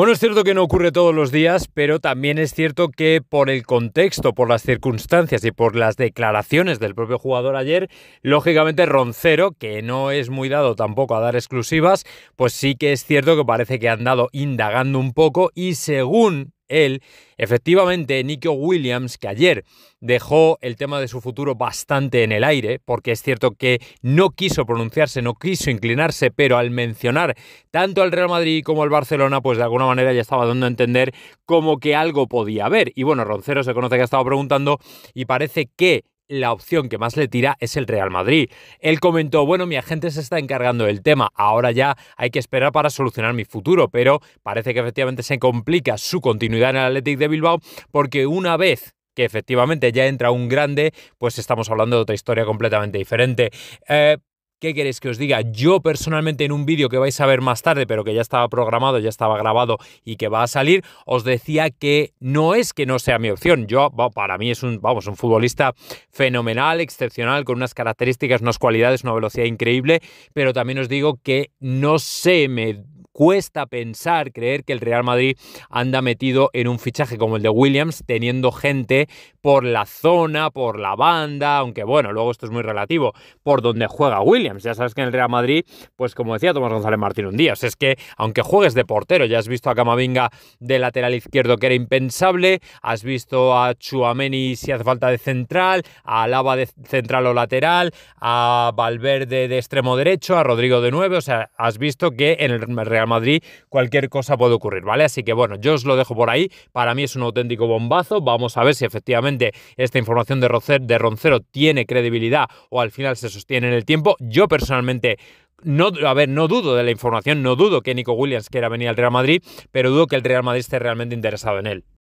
Bueno, es cierto que no ocurre todos los días, pero también es cierto que por el contexto, por las circunstancias y por las declaraciones del propio jugador ayer, lógicamente Roncero, que no es muy dado tampoco a dar exclusivas, pues sí que es cierto que parece que han dado indagando un poco y según él. Efectivamente, Nico Williams, que ayer dejó el tema de su futuro bastante en el aire, porque es cierto que no quiso pronunciarse, no quiso inclinarse, pero al mencionar tanto al Real Madrid como al Barcelona, pues de alguna manera ya estaba dando a entender como que algo podía haber. Y bueno, Roncero se conoce que ha estado preguntando y parece que la opción que más le tira es el Real Madrid. Él comentó, bueno, mi agente se está encargando del tema, ahora ya hay que esperar para solucionar mi futuro, pero parece que efectivamente se complica su continuidad en el Athletic de Bilbao porque una vez que efectivamente ya entra un grande, pues estamos hablando de otra historia completamente diferente. Eh, ¿Qué queréis que os diga? Yo personalmente en un vídeo que vais a ver más tarde, pero que ya estaba programado, ya estaba grabado y que va a salir, os decía que no es que no sea mi opción. Yo, para mí es un, vamos, un futbolista fenomenal, excepcional, con unas características, unas cualidades, una velocidad increíble, pero también os digo que no sé... me cuesta pensar, creer que el Real Madrid anda metido en un fichaje como el de Williams, teniendo gente por la zona, por la banda, aunque bueno, luego esto es muy relativo, por donde juega Williams. Ya sabes que en el Real Madrid, pues como decía Tomás González Martín un día, o sea, es que aunque juegues de portero, ya has visto a Camavinga de lateral izquierdo que era impensable, has visto a Chuameni si hace falta de central, a Lava de central o lateral, a Valverde de extremo derecho, a Rodrigo de nueve, o sea, has visto que en el Real Madrid, cualquier cosa puede ocurrir, ¿vale? Así que bueno, yo os lo dejo por ahí. Para mí es un auténtico bombazo. Vamos a ver si efectivamente esta información de, Roncero, de Roncero tiene credibilidad o al final se sostiene en el tiempo. Yo personalmente no, a ver, no dudo de la información, no dudo que Nico Williams quiera venir al Real Madrid, pero dudo que el Real Madrid esté realmente interesado en él.